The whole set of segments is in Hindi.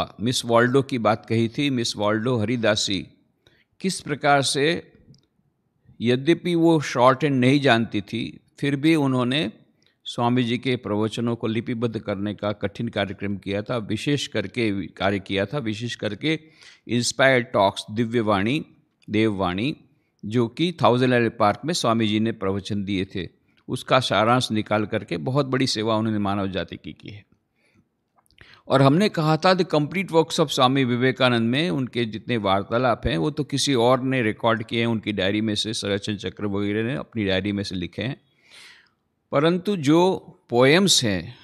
मिस वाल्डो की बात कही थी मिस वाल्डो हरिदासी किस प्रकार से यद्यपि वो शॉर्ट एंड नहीं जानती थी फिर भी उन्होंने स्वामी जी के प्रवचनों को लिपिबद्ध करने का कठिन कार्यक्रम किया था विशेष करके कार्य किया था विशेष करके इंस्पायर्ड टॉक्स दिव्यवाणी देववाणी जो कि थाउजेंड एल पार्क में स्वामी जी ने प्रवचन दिए थे उसका सारांश निकाल करके बहुत बड़ी सेवा उन्होंने मानव जाति की की है और हमने कहा था the complete works of Swami Vivekananda में उनके जितने वार्तालाप हैं वो तो किसी और ने रिकॉर्ड किए हैं उनकी डायरी में से सरचंद चक्र वगैरह ने अपनी डायरी में से लिखे हैं परंतु जो पोएम्स हैं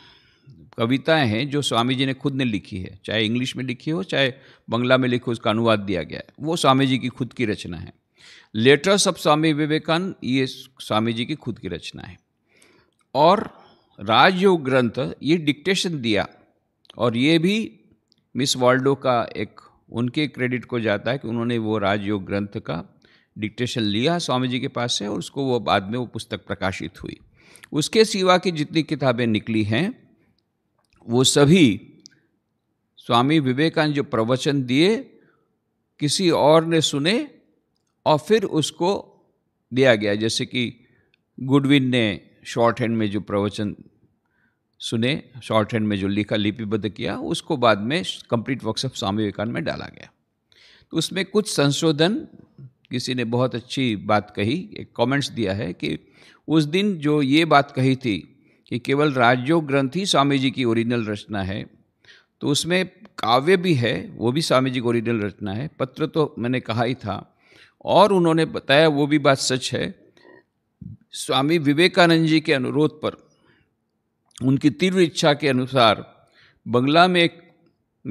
कविताएं हैं जो स्वामी जी ने खुद ने लिखी है चाहे इंग्लिश में लिखी हो चाहे बंगला में लिखी उसका अनुवाद दिया गया है वो स्वामी जी की खुद की रचना है लेटर्स ऑफ स्वामी विवेकानंद ये स्वामी जी की खुद की रचना है और राजयोग ग्रंथ ये डिक्टेशन दिया और ये भी मिस वाल्डो का एक उनके क्रेडिट को जाता है कि उन्होंने वो राजयोग ग्रंथ का डिक्टेशन लिया स्वामी जी के पास से और उसको वो बाद में वो पुस्तक प्रकाशित हुई उसके सिवा की जितनी किताबें निकली हैं वो सभी स्वामी विवेकानंद जो प्रवचन दिए किसी और ने सुने और फिर उसको दिया गया जैसे कि गुडविन ने शॉर्ट हैंड में जो प्रवचन सुने शॉर्ट हैंड में जो लिखा लिपिबद्ध किया उसको बाद में complete works of Swami Vivekananda में डाला गया तो उसमें कुछ संशोधन किसी ने बहुत अच्छी बात कही एक कमेंट्स दिया है कि उस दिन जो ये बात कही थी कि केवल राजयोग ग्रंथ ही स्वामी जी की ओरिजिनल रचना है तो उसमें काव्य भी है वो भी स्वामी जी की ओरिजिनल रचना है पत्र तो मैंने कहा ही था और उन्होंने बताया वो भी बात सच है स्वामी विवेकानंद जी के अनुरोध पर उनकी तीव्र इच्छा के अनुसार बंगला में एक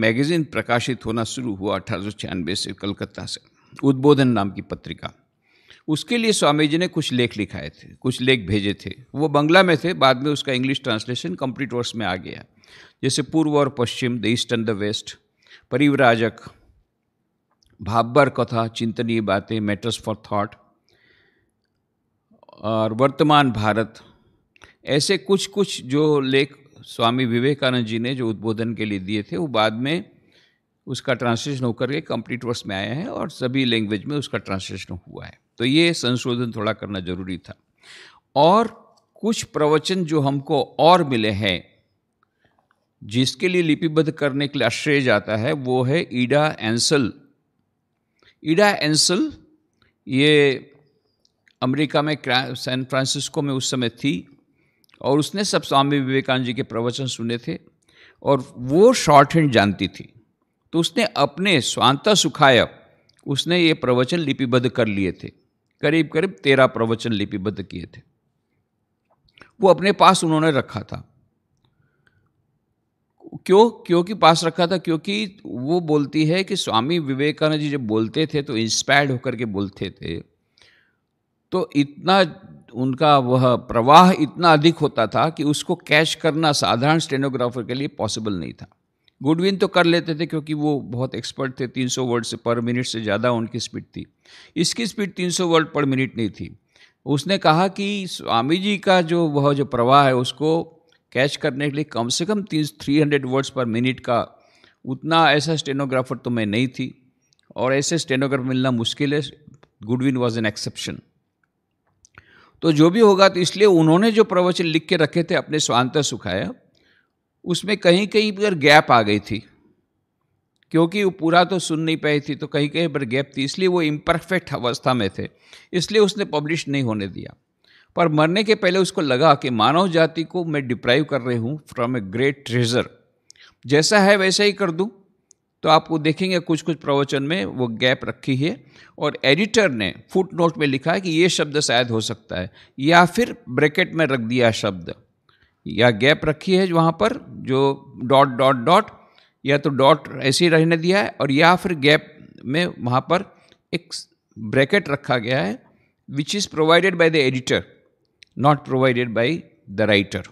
मैगज़ीन प्रकाशित होना शुरू हुआ अठारह से कलकत्ता से उद्बोधन नाम की पत्रिका उसके लिए स्वामी जी ने कुछ लेख लिखाए थे कुछ लेख भेजे थे वो बंगला में थे बाद में उसका इंग्लिश ट्रांसलेशन कंप्लीट वर्स में आ गया जैसे पूर्व और पश्चिम the east and the west Parivrajak Bhabbar Katha चिंतनीय बातें मैटर्स फॉर थॉट और वर्तमान भारत ऐसे कुछ कुछ जो लेख स्वामी विवेकानंद जी ने जो उद्बोधन के लिए दिए थे वो बाद में उसका ट्रांसलेशन होकर के कंप्लीट वर्स में आया है और सभी लैंग्वेज में उसका ट्रांसलेशन हुआ है तो ये संशोधन थोड़ा करना जरूरी था और कुछ प्रवचन जो हमको और मिले हैं जिसके लिए लिपिबद्ध करने के लिए आश्रय जाता है वो है ईडा एंसल ईडा एंसल ये अमेरिका में सैन फ्रांसिस्को में उस समय थी और उसने सब स्वामी विवेकानंद जी के प्रवचन सुने थे और वो शॉर्ट हैंड जानती थी तो उसने अपने स्वांता सुखाय उसने ये प्रवचन लिपिबद्ध कर लिए थे करीब करीब तेरह प्रवचन लिपिबद्ध किए थे वो अपने पास उन्होंने रखा था क्यों क्योंकि पास रखा था क्योंकि वो बोलती है कि स्वामी विवेकानंद जी जब बोलते थे तो इंस्पायर्ड होकर के बोलते थे तो इतना उनका वह प्रवाह इतना अधिक होता था कि उसको कैश करना साधारण स्टेनोग्राफर के लिए पॉसिबल नहीं था गुडविन तो कर लेते थे क्योंकि वो बहुत एक्सपर्ट थे 300 वर्ड से पर मिनट से ज़्यादा उनकी स्पीड थी इसकी स्पीड 300 वर्ड पर मिनट नहीं थी उसने कहा कि स्वामी जी का जो वह जो प्रवाह है उसको कैच करने के लिए कम से कम तीन three hundred words per minute का उतना ऐसा स्टेनोग्राफर तो मैं नहीं थी और ऐसे स्टेनोग्राफर मिलना मुश्किल है गुडविन वॉज एन एक्सेप्शन तो जो भी होगा तो इसलिए उन्होंने जो प्रवचन लिख के रखे थे अपने स्वांत सुखाया उसमें कहीं कहीं पर गैप आ गई थी क्योंकि वो पूरा तो सुन नहीं पाई थी तो कहीं कहीं पर गैप थी इसलिए वो इम्परफेक्ट अवस्था में थे इसलिए उसने पब्लिश नहीं होने दिया पर मरने के पहले उसको लगा कि मानव जाति को मैं डिप्राइव कर रही हूँ फ्रॉम ए ग्रेट ट्रेजर जैसा है वैसा ही कर दूँ तो आपको देखेंगे कुछ कुछ प्रवचन में वो गैप रखी है और एडिटर ने फुट नोट में लिखा है कि ये शब्द शायद हो सकता है या फिर ब्रैकेट में रख दिया शब्द या गैप रखी है वहाँ पर जो डॉट डॉट डॉट या तो डॉट ऐसे ही रहने दिया है और या फिर गैप में वहाँ पर एक ब्रैकेट रखा गया है which is provided by the editor not provided by the writer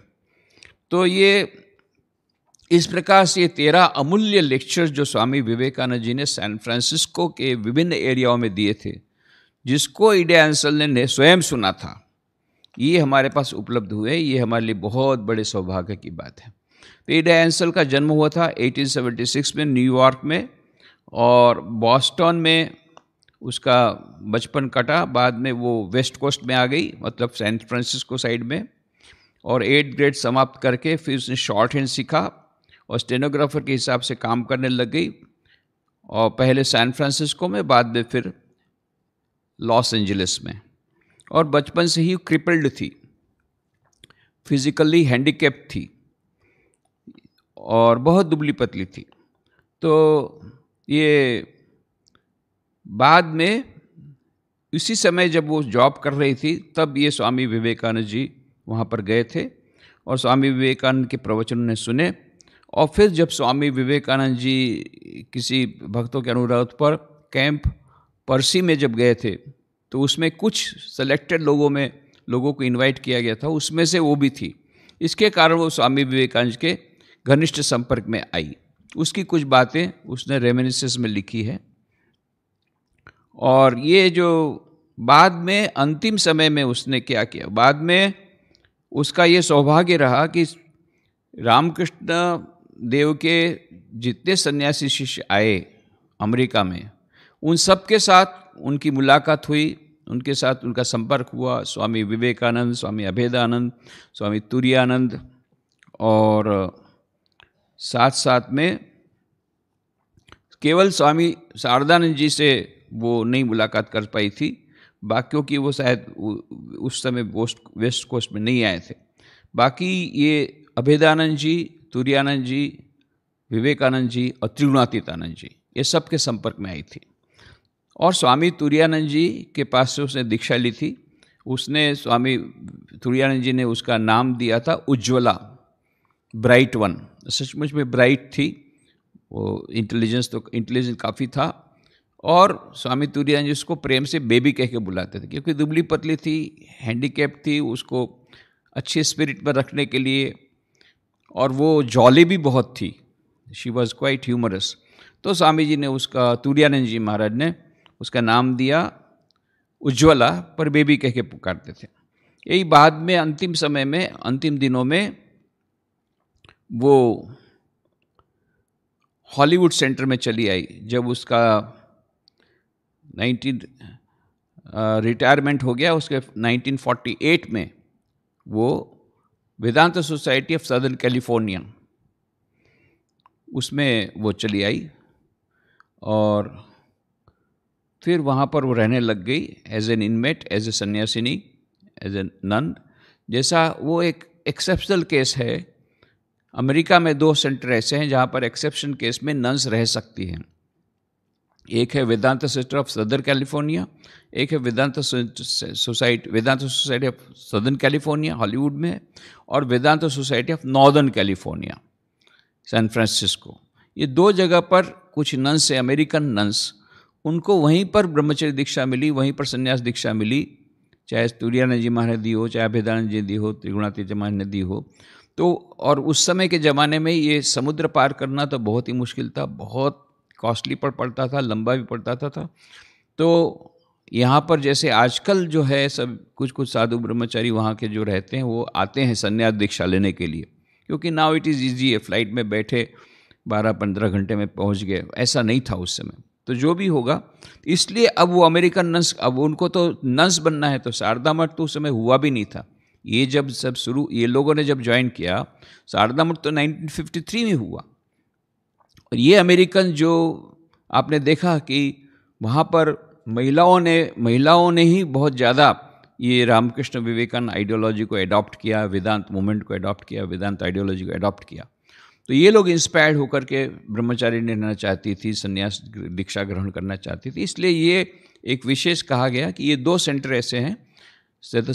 तो ये इस प्रकार से तेरह अमूल्य लेक्चर जो स्वामी विवेकानंद जी ने सैन फ्रांसिस्को के विभिन्न एरियाओं में दिए थे जिसको इडे एंसल ने स्वयं सुना था ये हमारे पास उपलब्ध हुए ये हमारे लिए बहुत बड़े सौभाग्य की बात है तो ईडिया एंसल का जन्म हुआ था 1876 में न्यूयॉर्क में और बॉस्टन में उसका बचपन कटा बाद में वो वेस्ट कोस्ट में आ गई मतलब सैन फ्रांसिस्को साइड में और एट ग्रेड समाप्त करके फिर उसने शॉर्ट हैंड सीखा और स्टेनोग्राफर के हिसाब से काम करने लग गई और पहले सैन फ्रांसिस्को में बाद में फिर लॉस एंजलिस में और बचपन से ही क्रिपल्ड थी फिज़िकली हैंडीकेप थी और बहुत दुबली पतली थी तो ये बाद में उसी समय जब वो जॉब कर रही थी तब ये स्वामी विवेकानंद जी वहाँ पर गए थे और स्वामी विवेकानंद के प्रवचन ने सुने और फिर जब स्वामी विवेकानंद जी किसी भक्तों के अनुरोध पर कैंप परसी में जब गए थे तो उसमें कुछ सेलेक्टेड लोगों में लोगों को इनवाइट किया गया था उसमें से वो भी थी इसके कारण वो स्वामी विवेकानंद के घनिष्ठ संपर्क में आई उसकी कुछ बातें उसने रेमिनिसेस में लिखी है और ये जो बाद में अंतिम समय में उसने क्या किया बाद में उसका ये सौभाग्य रहा कि रामकृष्ण देव के जितने सन्यासी शिष्य आए अमेरिका में उन सब के साथ उनकी मुलाकात हुई उनके साथ उनका संपर्क हुआ स्वामी विवेकानंद स्वामी अभेदानंद स्वामी तुरियानंद और साथ साथ में केवल स्वामी शारदानंद जी से वो नहीं मुलाकात कर पाई थी बाकियों की वो शायद उस समय वेस्ट कोस्ट में नहीं आए थे बाकी ये अभेदानंद जी तुरानंद जी विवेकानंद जी और त्रिगुणातीतानंद जी ये सब के संपर्क में आई थी और स्वामी तुरानंद जी के पास से उसने दीक्षा ली थी उसने स्वामी तुरानंद जी ने उसका नाम दिया था उज्ज्वला ब्राइट वन सचमुच में ब्राइट थी वो इंटेलिजेंस तो इंटेलिजेंस काफ़ी था और स्वामी तुरानंद जी उसको प्रेम से बेबी कह के बुलाते थे क्योंकि दुबली पतली थी हैंडीकेप थी उसको अच्छे स्पिरिट में रखने के लिए और वो जॉली भी बहुत थी शी वॉज क्वाइट ह्यूमरस तो स्वामी जी ने उसका तूर्यानंद जी महाराज ने उसका नाम दिया उज्ज्वला पर बेबी कह के पुकारते थे यही बाद में अंतिम समय में अंतिम दिनों में वो हॉलीवुड सेंटर में चली आई जब उसका नाइनटीन रिटायरमेंट हो गया उसके 1948 में वो Vedanta Society of Southern California उसमें वो चली आई और फिर वहाँ पर वो रहने लग गई as an inmate as a sannyasini as a nun जैसा वो एक एक्सेप्शनल केस है अमेरिका में दो सेंटर ऐसे हैं जहाँ पर एक्सेप्शन केस में नन्स रह सकती हैं एक है Vedanta Centre of Southern California एक है Vedanta Society Vedanta Society of Southern California Hollywood में है और Vedanta Society of Northern California San Francisco ये दो जगह पर कुछ नंस है अमेरिकन नंस उनको वहीं पर ब्रह्मचर्य दीक्षा मिली वहीं पर संन्यास दीक्षा मिली चाहे सूर्यानंद जी महाराज दी हो चाहे अभेदानंद जी दी हो त्रिगुणातीत महाराज ने दी हो तो और उस समय के ज़माने में ये समुद्र पार करना तो बहुत ही मुश्किल था बहुत कॉस्टली पर पड़ता था लंबा भी पड़ता था, था। तो यहाँ पर जैसे आजकल जो है सब कुछ कुछ साधु ब्रह्मचारी वहाँ के जो रहते हैं वो आते हैं संन्यास दीक्षा लेने के लिए क्योंकि नाउ इट इज़ ईजी है फ्लाइट में बैठे बारह पंद्रह घंटे में पहुँच गए ऐसा नहीं था उस समय तो जो भी होगा इसलिए अब वो अमेरिकन नंस अब उनको तो नंस बनना है तो शारदा मठ तो उस समय हुआ भी नहीं था ये जब सब शुरू ये लोगों ने जब ज्वाइन किया शारदा मठ तो 1953 में हुआ और ये अमेरिकन जो आपने देखा कि वहाँ पर महिलाओं ने महिलाओं ने ही बहुत ज़्यादा ये रामकृष्ण विवेकानंद आइडियोलॉजी को एडॉप्ट किया वेदांत मूवमेंट को एडॉप्ट किया वेदांत आइडियोलॉजी को अडॉप्ट किया तो ये लोग इंस्पायर्ड होकर के ब्रह्मचारी रहना चाहती थी संन्यास दीक्षा ग्रहण करना चाहती थी इसलिए ये एक विशेष कहा गया कि ये दो सेंटर ऐसे हैं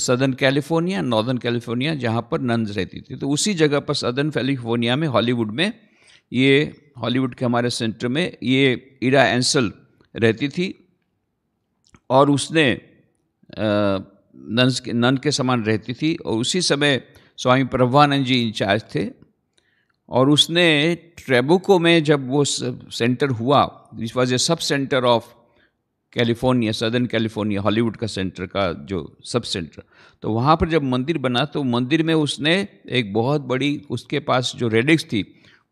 सदर्न कैलिफोर्निया नॉर्दर्न कैलिफोर्निया जहाँ पर नंद रहती थी तो उसी जगह पर सदर्न कैलिफोर्निया में हॉलीवुड में ये हॉलीवुड के हमारे सेंटर में ये इरा एंसल रहती थी और उसने नंस के नन के समान रहती थी और उसी समय स्वामी प्रभानंद जी इंचार्ज थे और उसने ट्रेबुको में जब वो सेंटर हुआ this was a sub centre of California southern California Hollywood का सेंटर का जो सब सेंटर तो वहाँ पर जब मंदिर बना तो मंदिर में उसने एक बहुत बड़ी उसके पास जो रेडिक्स थी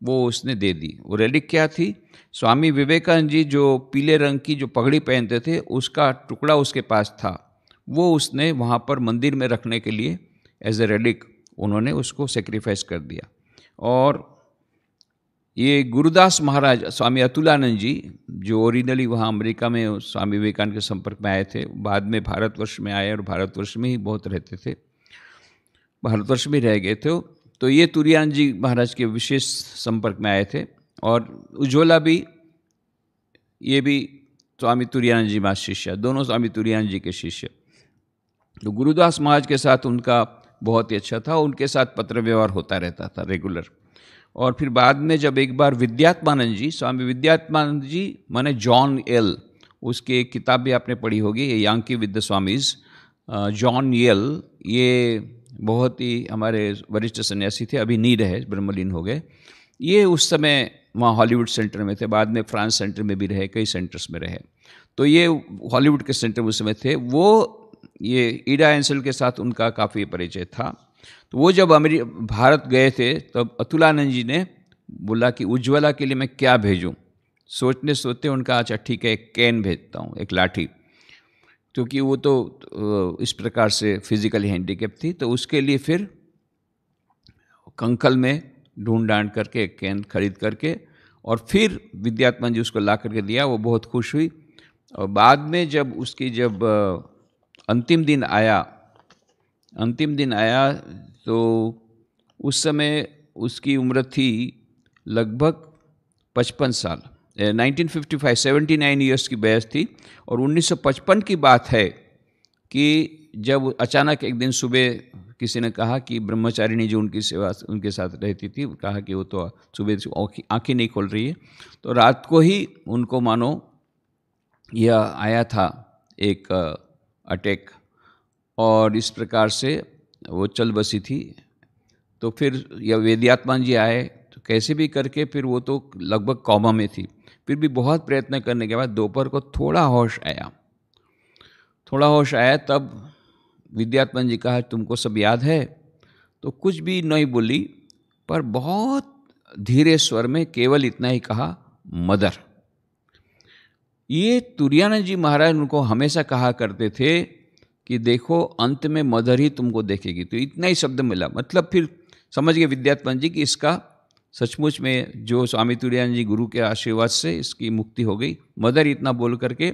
वो उसने दे दी वो रेलिक क्या थी स्वामी विवेकानंद जी जो पीले रंग की जो पगड़ी पहनते थे उसका टुकड़ा उसके पास था वो उसने वहाँ पर मंदिर में रखने के लिए एज ए रेलिक उन्होंने उसको सेक्रीफाइस कर दिया और ये गुरुदास महाराज स्वामी अतुलानंद जी जो ओरिजिनली वहाँ अमेरिका में स्वामी विवेकानंद के संपर्क में आए थे बाद में भारतवर्ष में आए और भारतवर्ष में ही बहुत रहते थे भारतवर्ष में रह गए थे तो ये तुरियान जी महाराज के विशेष संपर्क में आए थे और उज्ज्वला भी ये भी स्वामी तुरियान जी महाराज शिष्य दोनों स्वामी तुरियान जी के शिष्य तो गुरुदास महाराज के साथ उनका बहुत ही अच्छा था उनके साथ पत्र व्यवहार होता रहता था रेगुलर और फिर बाद में जब एक बार विद्यात्मानंद जी स्वामी विद्यात्मानंद जी माने जॉन एल उसकी एक किताब भी आपने पढ़ी होगी ये Yankee with the Swamis John Yale ये बहुत ही हमारे वरिष्ठ सन्यासी थे अभी नहीं रहे ब्रह्मलीन हो गए ये उस समय वहाँ हॉलीवुड सेंटर में थे बाद में फ्रांस सेंटर में भी रहे कई सेंटर्स में रहे तो ये हॉलीवुड के सेंटर उस समय थे वो ये ईडा एंसल के साथ उनका काफ़ी परिचय था तो वो जब अमेरिक भारत गए थे तब अतुलानंद जी ने बोला कि उज्ज्वला के लिए मैं क्या भेजूँ सोचने सोचते उनका अच्छा ठीक है एक कैन भेजता हूँ एक लाठी क्योंकि वो तो इस प्रकार से फिजिकली हैंडीकेप थी तो उसके लिए फिर कंकल में ढूंढ डांड करके एक कैन खरीद करके और फिर विद्यात्मा जी उसको ला करके दिया वो बहुत खुश हुई और बाद में जब उसकी जब अंतिम दिन आया अंतिम दिन आया तो उस समय उसकी उम्र थी लगभग पचपन साल 1955 79 इयर्स की बहस थी और 1955 की बात है कि जब अचानक एक दिन सुबह किसी ने कहा कि ब्रह्मचारिणी जो उनकी सेवा उनके साथ रहती थी कहा कि वो तो सुबह आँखें नहीं खोल रही है तो रात को ही उनको मानो यह आया था एक अटैक और इस प्रकार से वो चल बसी थी तो फिर यह वेद्यात्मान जी आए तो कैसे भी करके फिर वो तो लगभग कॉमा में थी फिर भी बहुत प्रयत्न करने के बाद दोपहर को थोड़ा होश आया थोड़ा होश आया तब विद्यात्मन जी कहा तुमको सब याद है तो कुछ भी नहीं बोली पर बहुत धीरे स्वर में केवल इतना ही कहा मदर ये तुरानंद जी महाराज उनको हमेशा कहा करते थे कि देखो अंत में मदर ही तुमको देखेगी तो इतना ही शब्द मिला मतलब फिर समझ गए विद्यात्मन जी कि इसका सचमुच में जो स्वामी तुरानंद जी गुरु के आशीर्वाद से इसकी मुक्ति हो गई मदर इतना बोल करके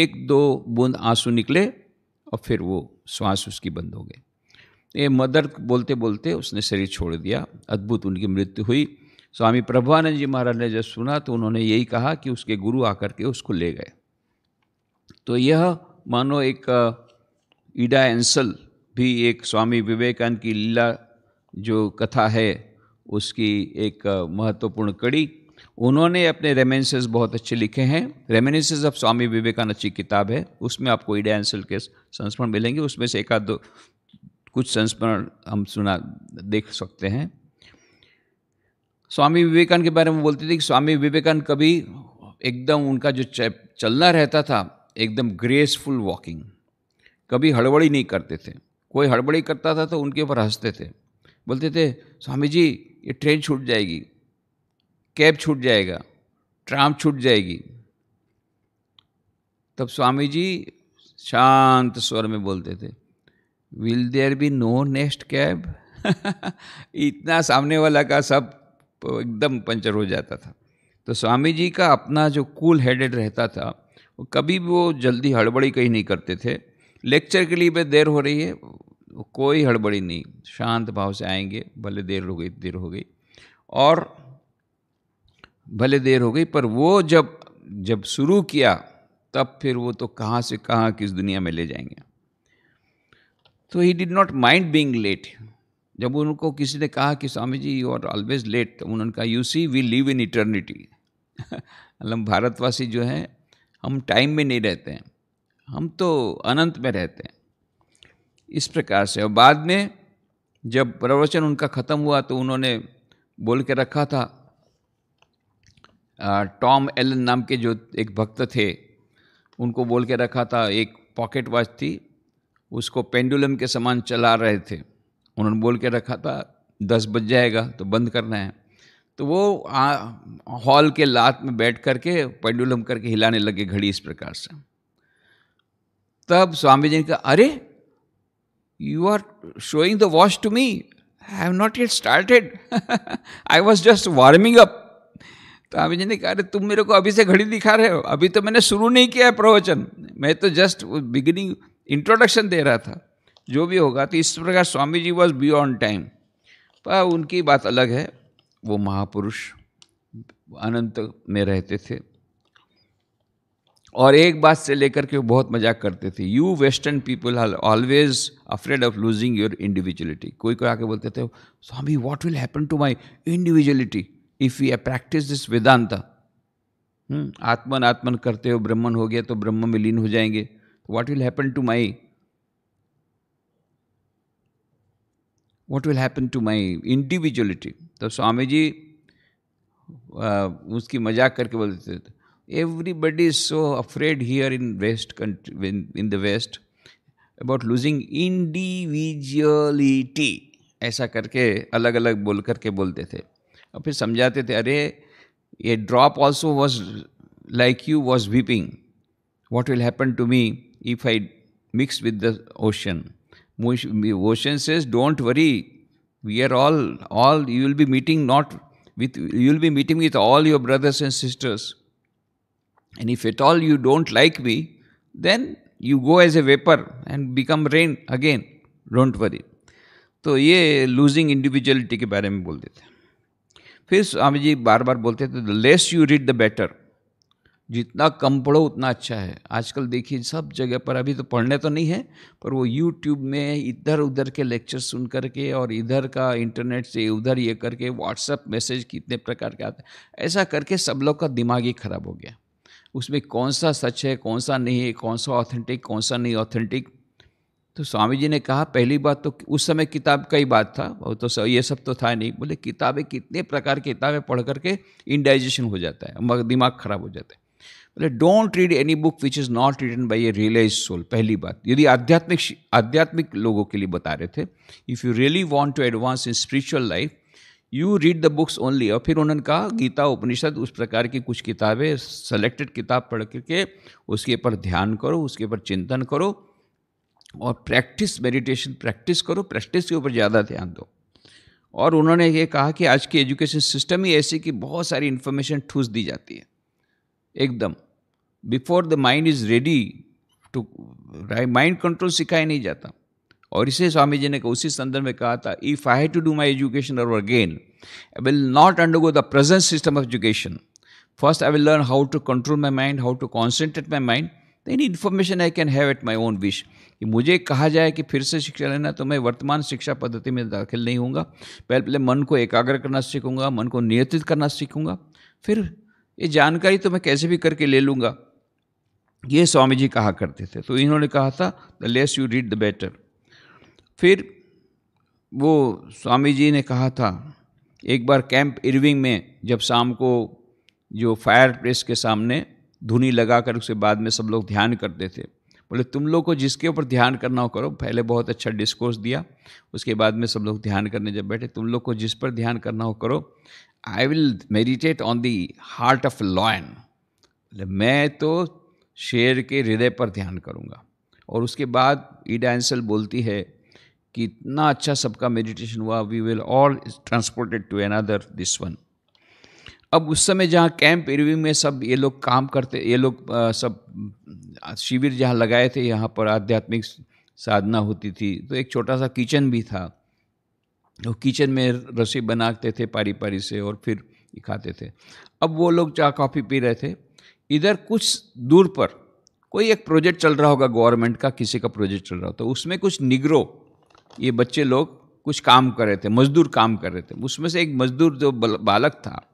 एक दो बूंद आंसू निकले और फिर वो श्वास उसकी बंद हो गए ये मदर बोलते बोलते उसने शरीर छोड़ दिया अद्भुत उनकी मृत्यु हुई स्वामी प्रभानंद जी महाराज ने जब सुना तो उन्होंने यही कहा कि उसके गुरु आकर के उसको ले गए तो यह मानो एक ईडा एंसल भी एक स्वामी विवेकानंद की लीला जो कथा है उसकी एक महत्वपूर्ण कड़ी उन्होंने अपने रेमेंसेस बहुत अच्छे लिखे हैं रेमेंसेस ऑफ स्वामी विवेकानंद अच्छी किताब है उसमें आपको ईडा एंसल के संस्मरण मिलेंगे उसमें से एक आध कुछ संस्मरण हम सुना देख सकते हैं स्वामी विवेकानंद के बारे में बोलते थे कि स्वामी विवेकानंद कभी एकदम उनका जो चलना रहता था एकदम ग्रेसफुल वॉकिंग कभी हड़बड़ी नहीं करते थे कोई हड़बड़ी करता था तो उनके ऊपर हंसते थे बोलते थे स्वामी जी ये ट्रेन छूट जाएगी कैब छूट जाएगा ट्राम छूट जाएगी तब स्वामी जी शांत स्वर में बोलते थे will there be no next cab इतना सामने वाला का सब एकदम पंचर हो जाता था तो स्वामी जी का अपना जो कूल हेडेड रहता था वो कभी भी वो जल्दी हड़बड़ी कहीं नहीं करते थे लेक्चर के लिए भी देर हो रही है कोई हड़बड़ी नहीं शांत भाव से आएंगे भले देर हो गई देर हो गई और भले देर हो गई पर वो जब जब शुरू किया तब फिर वो तो कहाँ से कहाँ किस दुनिया में ले जाएंगे तो ही did not mind being late जब उनको किसी ने कहा कि Swami ji you are always late तो उन्होंने कहा you see we live in eternity मतलब भारतवासी जो हैं हम टाइम में नहीं रहते हैं हम तो अनंत में रहते हैं इस प्रकार से और बाद में जब प्रवचन उनका ख़त्म हुआ तो उन्होंने बोल के रखा था टॉम एलन नाम के जो एक भक्त थे उनको बोल के रखा था एक पॉकेट वॉच थी उसको पेंडुलम के समान चला रहे थे उन्होंने बोल के रखा था दस बज जाएगा तो बंद करना है तो वो हॉल के लात में बैठ करके पेंडुलम करके हिलाने लगे घड़ी इस प्रकार से तब स्वामी जी ने कहा अरे You are showing the wash to me. I have not yet started. I was just warming up. स्वामी तो जी ने कहा अरे तुम मेरे को अभी से घड़ी दिखा रहे हो अभी तो मैंने शुरू नहीं किया है प्रवचन मैं तो जस्ट बिगिनिंग इंट्रोडक्शन दे रहा था जो भी होगा तो इस प्रकार Swami ji was beyond time पर उनकी बात अलग है वो महापुरुष अनंत में रहते थे और एक बात से लेकर के वो बहुत मजाक करते थे you western people are always afraid of losing your individuality कोई कोई आके बोलते थे Swami what will happen to my individuality if you practise this Vedanta Atman Atman करते हो ब्रह्मन हो गया तो ब्रह्म में लीन हो जाएंगे what will happen to my what will happen to my individuality तो स्वामी जी आ, उसकी मजाक करके बोलते थे everybody is so afraid here in west country in, in the west about losing individuality. ऐसा करके अलग अलग बोल करके बोलते थे और फिर समझाते थे अरे ये drop also was like you was weeping what will happen to me if I mix with the ocean ocean says don't worry we are all all you will be meeting not with you will be meeting with all your brothers and sisters And if at all you don't like me, then you go as a vapor and become rain again. Don't worry तो ये लूजिंग इंडिविजुअलिटी के बारे में बोल देते हैं फिर स्वामी जी बार बार बोलते थे the less you read the better जितना कम पढ़ो उतना अच्छा है आजकल देखिए सब जगह पर अभी तो पढ़ने तो नहीं है पर वो यूट्यूब में इधर उधर के लेक्चर सुन करके और इधर का इंटरनेट से उधर ये करके व्हाट्सएप मैसेज कितने प्रकार के आते हैं ऐसा करके सब लोग का दिमाग ही खराब हो गया उसमें कौन सा सच है कौन सा नहीं है कौन सा ऑथेंटिक कौन सा नहीं ऑथेंटिक तो स्वामी जी ने कहा पहली बात तो उस समय किताब का ही बात था वो तो सब ये सब तो था नहीं बोले किताबें कितने प्रकार की किताबें पढ़ करके इनडाइजेशन हो जाता है दिमाग खराब हो जाता है बोले don't read any book which is not written by a realize soul पहली बात यदि आध्यात्मिक आध्यात्मिक लोगों के लिए बता रहे थे if you really want to advance in spiritual life you read the books only और फिर उन्होंने कहा गीता उपनिषद उस प्रकार की कुछ किताबें सेलेक्टेड किताब पढ़ करके उसके ऊपर ध्यान करो उसके ऊपर चिंतन करो और प्रैक्टिस मेडिटेशन प्रैक्टिस करो प्रैक्टिस के ऊपर ज़्यादा ध्यान दो और उन्होंने ये कहा कि आज की एजुकेशन सिस्टम ही ऐसी कि बहुत सारी इन्फॉर्मेशन ठूस दी जाती है एकदम before the mind is ready to mind control सिखाया नहीं जाता और इसे स्वामी जी ने उसी संदर्भ में कहा था if I have to do my education और again I will not undergo the present system of education first I will learn how to control my mind how to concentrate my mind any information I can have at my own wish कि मुझे कहा जाए कि फिर से शिक्षा लेना तो मैं वर्तमान शिक्षा पद्धति में दाखिल नहीं होऊंगा पहले पहले मन को एकाग्र करना सीखूंगा मन को नियंत्रित करना सीखूंगा फिर ये जानकारी तो मैं कैसे भी करके ले लूँगा ये स्वामी जी कहा करते थे तो इन्होंने कहा था the less you read the better फिर वो स्वामी जी ने कहा था एक बार कैंप इरविंग में जब शाम को जो फायर प्लेस के सामने धुनी लगा कर उसके बाद में सब लोग ध्यान करते थे बोले तुम लोग को जिसके ऊपर ध्यान करना हो करो पहले बहुत अच्छा डिस्कोर्स दिया उसके बाद में सब लोग ध्यान करने जब बैठे तुम लोग को जिस पर ध्यान करना हो करो I will meditate on the heart of lion बोले मैं तो शेर के हृदय पर ध्यान करूँगा और उसके बाद ईडा एंसल बोलती है कि इतना अच्छा सबका मेडिटेशन हुआ we will all transported to another this one अब उस समय जहाँ कैंप इरविंग में सब ये लोग काम करते ये लोग सब शिविर जहाँ लगाए थे यहाँ पर आध्यात्मिक साधना होती थी तो एक छोटा सा किचन भी था वो किचन में रसोई बनाते थे पारी पारी से और फिर खाते थे अब वो लोग चाह कॉफ़ी पी रहे थे इधर कुछ दूर पर कोई एक प्रोजेक्ट चल रहा होगा गवर्नमेंट का किसी का प्रोजेक्ट चल रहा होता तो उसमें कुछ निगरो ये बच्चे लोग कुछ काम कर रहे थे मजदूर काम कर रहे थे उसमें से एक मजदूर जो बालक था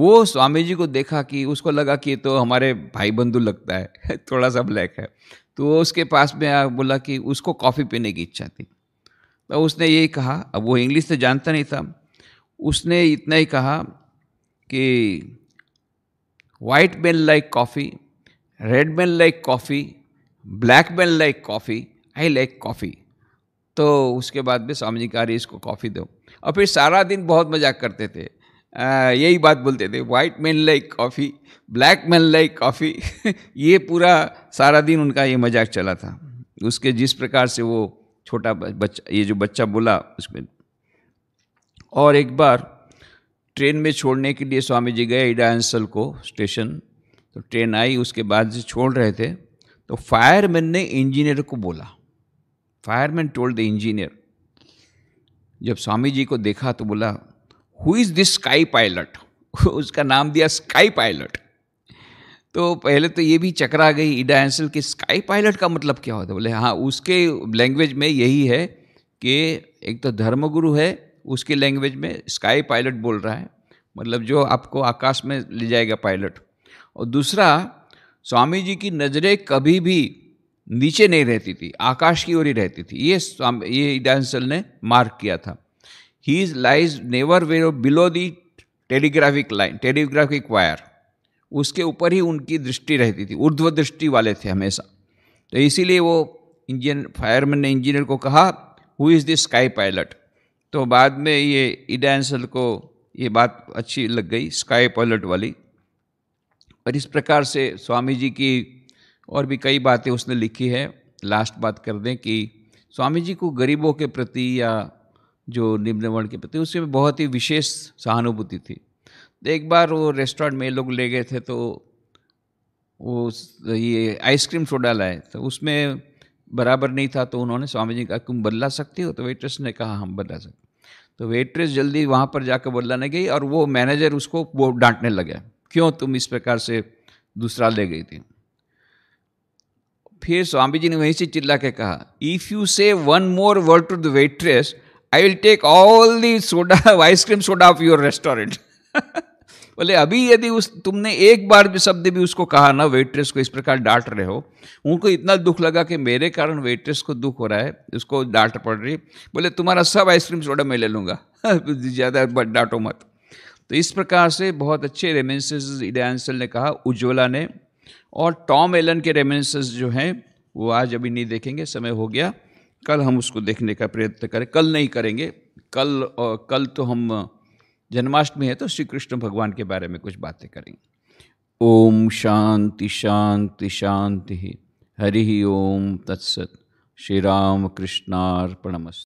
वो स्वामी जी को देखा कि उसको लगा कि तो हमारे भाई बंधु लगता है थोड़ा सा ब्लैक है तो वो उसके पास में आ बोला कि उसको कॉफ़ी पीने की इच्छा थी तो उसने यही कहा अब वो इंग्लिश तो जानता नहीं था उसने इतना ही कहा कि white man like coffee red man like coffee black man like coffee I like coffee तो उसके बाद में स्वामी जी कह रही इसको कॉफ़ी दो और फिर सारा दिन बहुत मजाक करते थे यही बात बोलते थे white man like coffee black man like coffee ये पूरा सारा दिन उनका ये मजाक चला था उसके जिस प्रकार से वो छोटा बच्चा ये जो बच्चा बोला उसमें और एक बार ट्रेन में छोड़ने के लिए स्वामी जी गए इडांसल को स्टेशन तो ट्रेन आई उसके बाद से छोड़ रहे थे तो फायरमैन ने इंजीनियर को बोला फायरमैन टोल्ड द इंजीनियर जब स्वामी जी को देखा तो बोला who is this sky pilot उसका नाम दिया स्काई पायलट तो पहले तो ये भी चकरा गई ईडा एंसल कि स्काई पायलट का मतलब क्या होता है बोले हाँ उसके लैंग्वेज में यही है कि एक तो धर्मगुरु है उसके लैंग्वेज में स्काई पायलट बोल रहा है मतलब जो आपको आकाश में ले जाएगा पायलट और दूसरा स्वामी जी की नज़रें कभी भी नीचे नहीं रहती थी आकाश की ओर ही रहती थी ये ये डांसल ने मार्क किया था he is lies never where below the telegraphic line telegraphic wire उसके ऊपर ही उनकी दृष्टि रहती थी ऊर्ध्व दृष्टि वाले थे हमेशा तो इसीलिए वो इंजन फायरमैन ने इंजीनियर को कहा who is the sky pilot तो बाद में ये इडांसल को ये बात अच्छी लग गई स्काई पायलट वाली और इस प्रकार से स्वामी जी की और भी कई बातें उसने लिखी है लास्ट बात कर दें कि स्वामी जी को गरीबों के प्रति या जो निम्न वर्ण के प्रति उसमें बहुत ही विशेष सहानुभूति थी तो एक बार वो रेस्टोरेंट में लोग ले गए थे तो वो ये आइसक्रीम सोडा लाए तो उसमें बराबर नहीं था तो उन्होंने स्वामी जी कहा तुम बदला सकती हो तो वेट्रेस ने कहा हम बदला सकते तो वेट्रेस जल्दी वहाँ पर जाकर बदलाने गई और वो मैनेजर उसको वो डांटने लगा क्यों तुम इस प्रकार से दूसरा ले गई थी फिर स्वामी जी ने वहीं से चिल्ला के कहा if you say one more word to the waitress I will take all the soda ice cream soda of your restaurant बोले अभी यदि उस तुमने एक बार भी शब्द भी उसको कहा ना वेट्रेस को इस प्रकार डांट रहे हो उनको इतना दुख लगा कि मेरे कारण वेट्रेस को दुख हो रहा है उसको डांट पड़ रही बोले तुम्हारा सब आइसक्रीम सोडा मैं ले लूँगा ज़्यादा डांटो मत तो इस प्रकार से बहुत अच्छे रेमेंसेज इडियांसल ने कहा उज्ज्वला ने और टॉम एलन के रेमिनेंसेस जो हैं वो आज अभी नहीं देखेंगे समय हो गया कल हम उसको देखने का प्रयत्न करें कल नहीं करेंगे कल और कल तो हम जन्माष्टमी है तो श्री कृष्ण भगवान के बारे में कुछ बातें करेंगे ओम शांति शांति शांति हरि ओम तत्सत श्री राम कृष्णार्पणमस्त